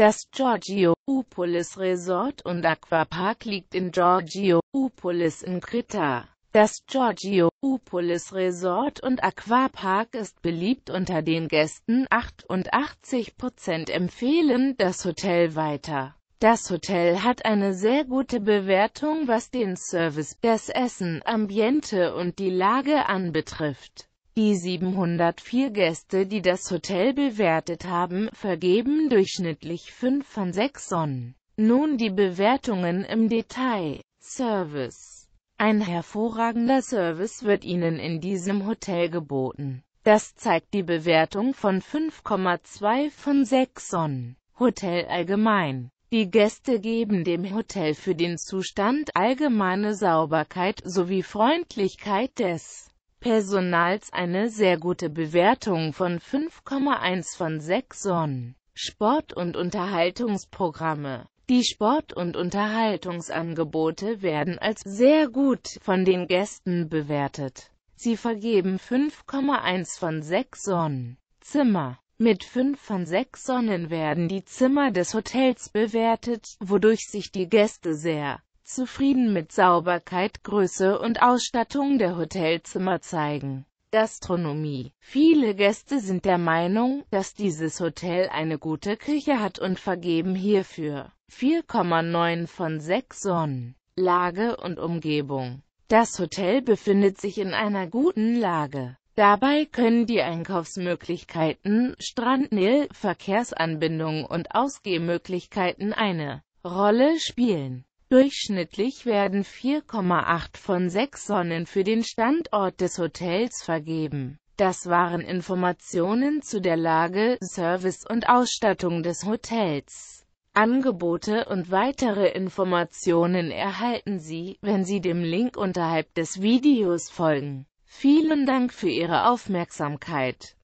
Das Georgio-Upolis Resort und Aquapark liegt in Georgio-Upolis in Krita. Das Georgio-Upolis Resort und Aquapark ist beliebt unter den Gästen, 88% empfehlen das Hotel weiter. Das Hotel hat eine sehr gute Bewertung was den Service, das Essen, Ambiente und die Lage anbetrifft. Die 704 Gäste, die das Hotel bewertet haben, vergeben durchschnittlich 5 von 6 Sonnen. Nun die Bewertungen im Detail. Service Ein hervorragender Service wird Ihnen in diesem Hotel geboten. Das zeigt die Bewertung von 5,2 von 6 Sonnen. Hotel allgemein die Gäste geben dem Hotel für den Zustand allgemeine Sauberkeit sowie Freundlichkeit des Personals eine sehr gute Bewertung von 5,1 von 6 Sonnen. Sport- und Unterhaltungsprogramme Die Sport- und Unterhaltungsangebote werden als sehr gut von den Gästen bewertet. Sie vergeben 5,1 von 6 Sonnen. Zimmer mit 5 von 6 Sonnen werden die Zimmer des Hotels bewertet, wodurch sich die Gäste sehr zufrieden mit Sauberkeit, Größe und Ausstattung der Hotelzimmer zeigen. Gastronomie. Viele Gäste sind der Meinung, dass dieses Hotel eine gute Küche hat und vergeben hierfür 4,9 von 6 Sonnen. Lage und Umgebung. Das Hotel befindet sich in einer guten Lage. Dabei können die Einkaufsmöglichkeiten, Strandnähe, Verkehrsanbindungen und Ausgehmöglichkeiten eine Rolle spielen. Durchschnittlich werden 4,8 von 6 Sonnen für den Standort des Hotels vergeben. Das waren Informationen zu der Lage, Service und Ausstattung des Hotels. Angebote und weitere Informationen erhalten Sie, wenn Sie dem Link unterhalb des Videos folgen. Vielen Dank für Ihre Aufmerksamkeit.